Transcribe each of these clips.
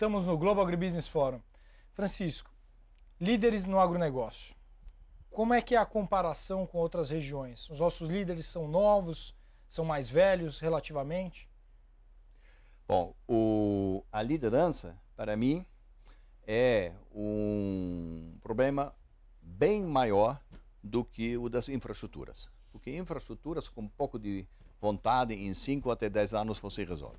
Estamos no Global Agribusiness Forum. Francisco, líderes no agronegócio. Como é que é a comparação com outras regiões? Os nossos líderes são novos, são mais velhos relativamente? Bom, o, a liderança, para mim, é um problema bem maior do que o das infraestruturas. Porque infraestruturas, com um pouco de vontade, em 5 até 10 anos você resolve.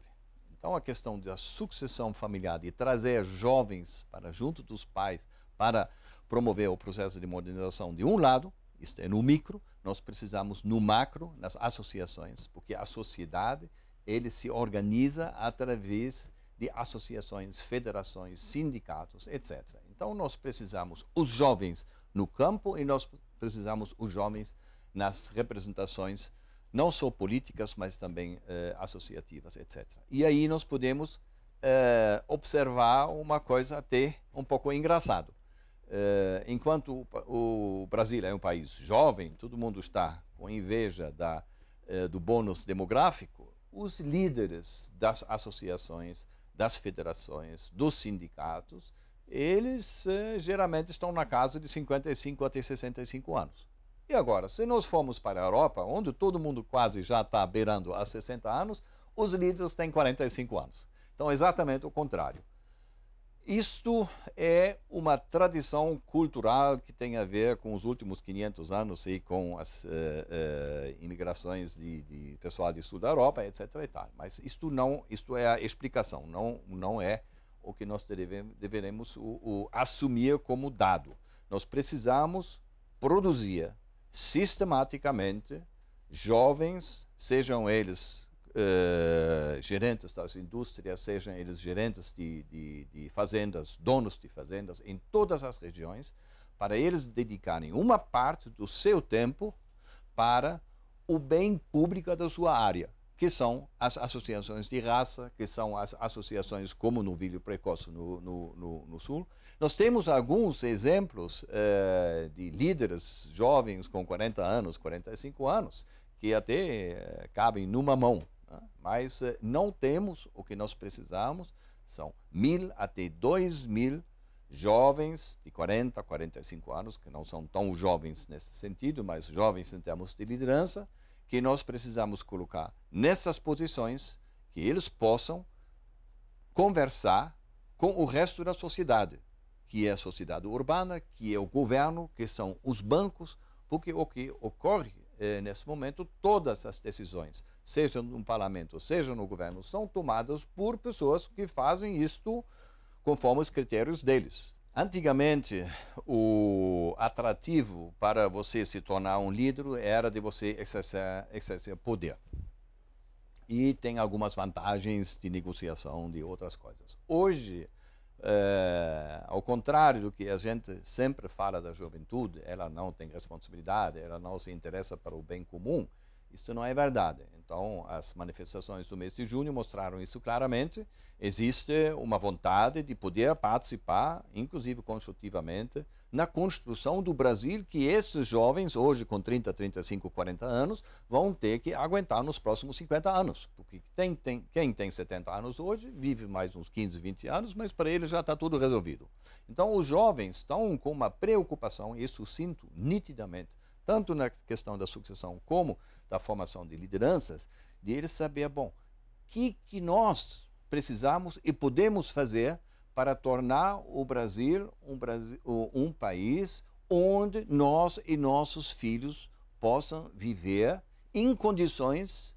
Então, a questão da sucessão familiar, de trazer jovens para junto dos pais para promover o processo de modernização de um lado, isto é no micro, nós precisamos no macro, nas associações, porque a sociedade ele se organiza através de associações, federações, sindicatos, etc. Então nós precisamos os jovens no campo e nós precisamos os jovens nas representações não só políticas, mas também eh, associativas, etc. E aí nós podemos eh, observar uma coisa até um pouco engraçado. Eh, enquanto o, o, Brasil é um país jovem, todo mundo está com inveja da, eh, do bônus demográfico, os líderes das associações, das federações, dos sindicatos, eles eh, geralmente estão na casa de 55 até 65 anos. E agora, se nós formos para a Europa, onde todo mundo quase já está beirando há 60 anos, os líderes têm 45 anos. Então, exatamente o contrário. Isto é uma tradição cultural que tem a ver com os últimos 500 anos e com as eh, eh, imigrações de, de, pessoal do sul da Europa, etc. E tal. Mas isto não, isto é a explicação, não, não é o que nós devemos, deveremos o, o assumir como dado. Nós precisamos produzir sistematicamente jovens, sejam eles uh, eh, gerentes das indústrias, sejam eles gerentes de, de, de fazendas, donos de fazendas, em todas as regiões, para eles dedicarem uma parte do seu tempo para o bem público da sua área que são as associações de raça, que são as associações como precoce no, no, no, no Sul. Nós temos alguns exemplos eh, de líderes jovens com 40 anos, 45 anos, que até eh, cabem numa mão, né? mas eh, não temos o que nós precisamos, são mil até dois mil jovens de 40, 45 anos, que não são tão jovens nesse sentido, mas jovens em termos de liderança, que nós precisamos colocar nessas posições que eles possam conversar com o resto da sociedade, que é a sociedade urbana, que é o governo, que são os bancos, porque o que ocorre eh, nesse momento, todas as decisões, seja no parlamento, seja no governo, são tomadas por pessoas que fazem isto conforme os critérios deles. Antigamente, o atrativo para você se tornar um líder era de você exercer, exercer poder. E tem algumas vantagens de negociação, de outras coisas. Hoje, é, ao contrário do que a gente sempre fala da juventude, ela não tem responsabilidade, ela não se interessa para o bem comum. Isso não é verdade. Então, as manifestações do mês de junho mostraram isso claramente. Existe uma vontade de poder participar, inclusive construtivamente, na construção do Brasil que esses jovens, hoje com 30, 35, 40 anos, vão ter que aguentar nos próximos 50 anos. Porque tem, tem, quem tem 70 anos hoje vive mais uns 15, 20 anos, mas para ele já está tudo resolvido. Então, os jovens estão com uma preocupação, isso eu sinto nitidamente tanto na questão da sucessão como da formação de lideranças, de ele saber, bom, o que, que nós precisamos e podemos fazer para tornar o Brasil um, Brasil, um país onde nós e nossos filhos possam viver em condições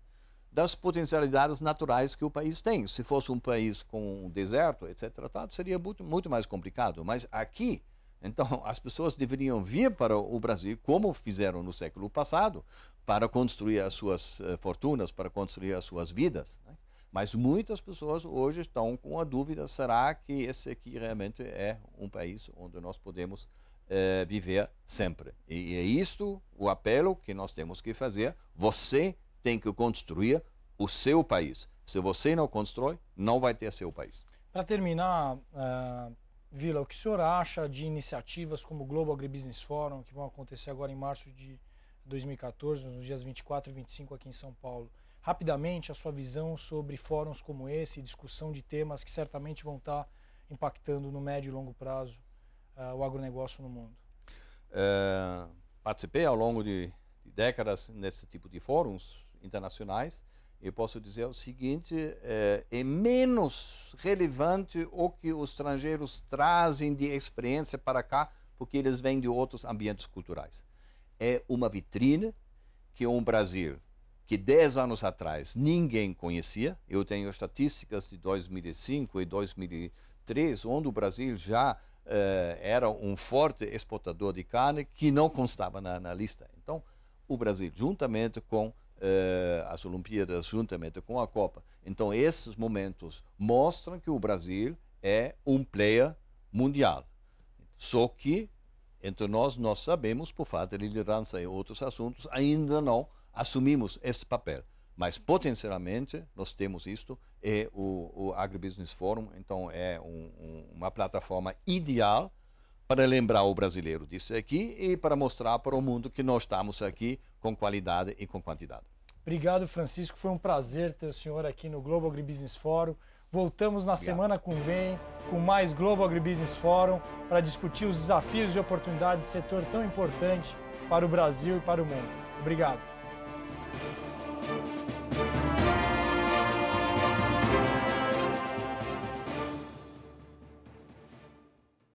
das potencialidades naturais que o país tem. Se fosse um país com um deserto, etc., seria muito, muito mais complicado. Mas aqui, então, as pessoas deveriam vir para o Brasil, como fizeram no século passado, para construir as suas eh, fortunas, para construir as suas vidas. Né? Mas muitas pessoas hoje estão com a dúvida: será que esse aqui realmente é um país onde nós podemos eh, viver sempre? E é isto o apelo que nós temos que fazer. Você tem que construir o seu país. Se você não constrói, não vai ter seu país. Para terminar. Uh Vila, o que o senhor acha de iniciativas como o Global Agribusiness Forum, que vão acontecer agora em março de 2014, nos dias 24 e 25 aqui em São Paulo? Rapidamente, a sua visão sobre fóruns como esse, discussão de temas que certamente vão estar impactando no médio e longo prazo uh, o agronegócio no mundo. É, participei ao longo de, de décadas nesse tipo de fóruns internacionais eu posso dizer o seguinte: é, é, menos relevante o que os estrangeiros trazem de experiência para cá, porque eles vêm de outros ambientes culturais. É uma vitrine que um Brasil que 10 anos atrás ninguém conhecia, eu tenho estatísticas de 2005 e 2003, onde o Brasil já é, era um forte exportador de carne que não constava na, na lista. Então, o Brasil, juntamente com uh, as Olimpíadas juntamente com a Copa. Então, esses momentos mostram que o Brasil é um player mundial. Só que, entre nós, nós sabemos, por falta de liderança em outros assuntos, ainda não assumimos este papel. Mas, potencialmente, nós temos isto e é o, o Agribusiness Forum, então, é um, um, uma plataforma ideal para lembrar o brasileiro disso aqui e para mostrar para o mundo que nós estamos aqui com qualidade e com quantidade. Obrigado, Francisco. Foi um prazer ter o senhor aqui no Globo Agribusiness Forum. Voltamos na semana com vem com mais Globo Agribusiness Forum para discutir os desafios e oportunidades desse setor tão importante para o Brasil e para o mundo. Obrigado.